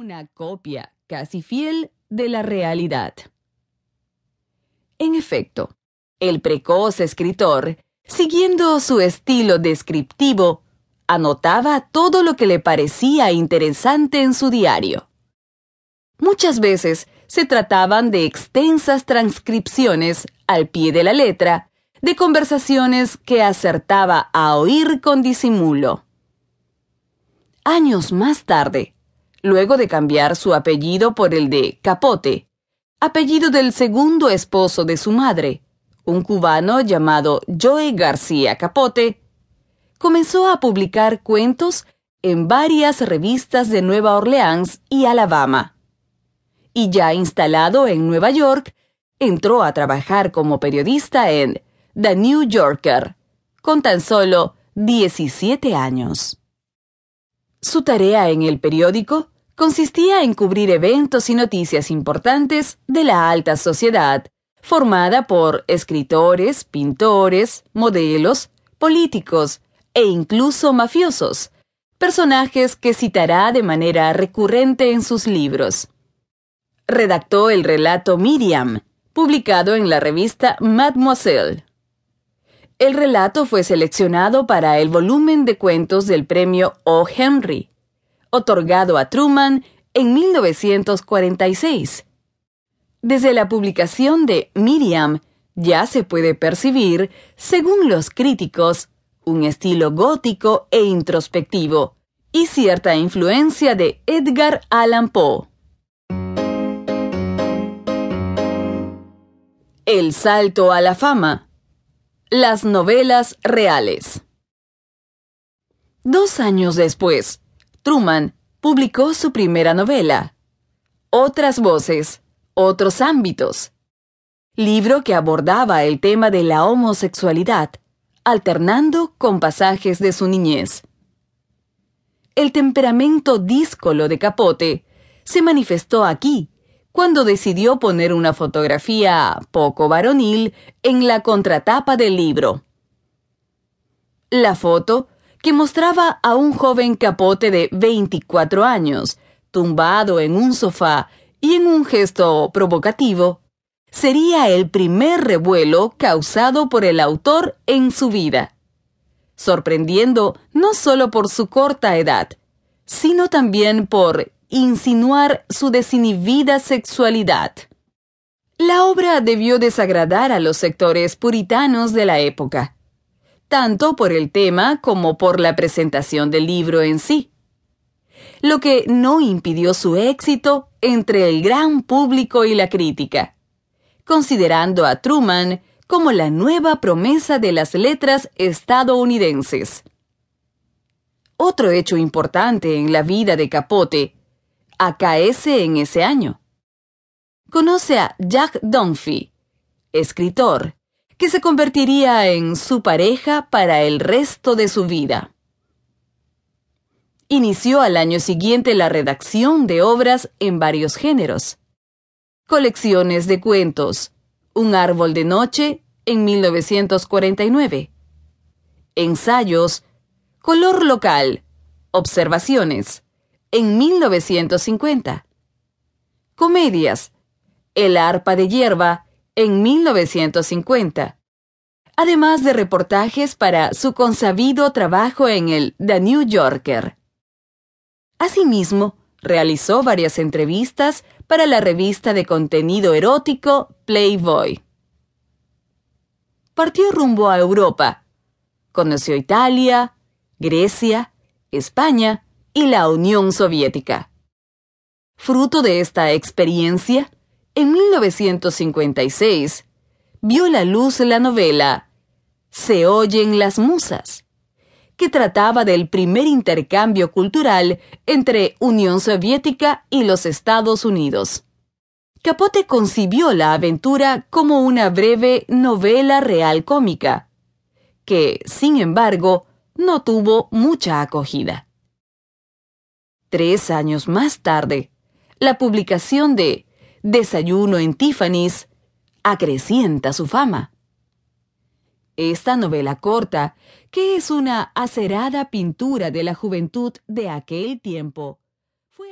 una copia casi fiel de la realidad. En efecto, el precoz escritor, siguiendo su estilo descriptivo, anotaba todo lo que le parecía interesante en su diario. Muchas veces se trataban de extensas transcripciones al pie de la letra de conversaciones que acertaba a oír con disimulo. Años más tarde, luego de cambiar su apellido por el de Capote, apellido del segundo esposo de su madre, un cubano llamado Joey García Capote, comenzó a publicar cuentos en varias revistas de Nueva Orleans y Alabama. Y ya instalado en Nueva York, entró a trabajar como periodista en The New Yorker, con tan solo 17 años. Su tarea en el periódico consistía en cubrir eventos y noticias importantes de la alta sociedad, formada por escritores, pintores, modelos, políticos e incluso mafiosos, personajes que citará de manera recurrente en sus libros. Redactó el relato Miriam, publicado en la revista Mademoiselle. El relato fue seleccionado para el volumen de cuentos del premio O. Henry, otorgado a Truman en 1946. Desde la publicación de Miriam ya se puede percibir, según los críticos, un estilo gótico e introspectivo y cierta influencia de Edgar Allan Poe. El salto a la fama. Las novelas reales. Dos años después, Truman publicó su primera novela, Otras voces, otros ámbitos, libro que abordaba el tema de la homosexualidad, alternando con pasajes de su niñez. El temperamento díscolo de Capote se manifestó aquí cuando decidió poner una fotografía poco varonil en la contratapa del libro. La foto, que mostraba a un joven capote de 24 años, tumbado en un sofá y en un gesto provocativo, sería el primer revuelo causado por el autor en su vida, sorprendiendo no solo por su corta edad, sino también por insinuar su desinhibida sexualidad. La obra debió desagradar a los sectores puritanos de la época, tanto por el tema como por la presentación del libro en sí, lo que no impidió su éxito entre el gran público y la crítica, considerando a Truman como la nueva promesa de las letras estadounidenses. Otro hecho importante en la vida de Capote acaece en ese año. Conoce a Jack Dunphy, escritor, que se convertiría en su pareja para el resto de su vida. Inició al año siguiente la redacción de obras en varios géneros. Colecciones de cuentos, Un árbol de noche en 1949. Ensayos, Color local, Observaciones, en 1950. Comedias. El arpa de hierba en 1950. Además de reportajes para su consabido trabajo en el The New Yorker. Asimismo, realizó varias entrevistas para la revista de contenido erótico Playboy. Partió rumbo a Europa. Conoció Italia, Grecia, España, y la Unión Soviética. Fruto de esta experiencia, en 1956 vio la luz la novela Se oyen las musas, que trataba del primer intercambio cultural entre Unión Soviética y los Estados Unidos. Capote concibió la aventura como una breve novela real cómica, que, sin embargo, no tuvo mucha acogida tres años más tarde, la publicación de Desayuno en Tiffany's acrecienta su fama. Esta novela corta, que es una acerada pintura de la juventud de aquel tiempo, fue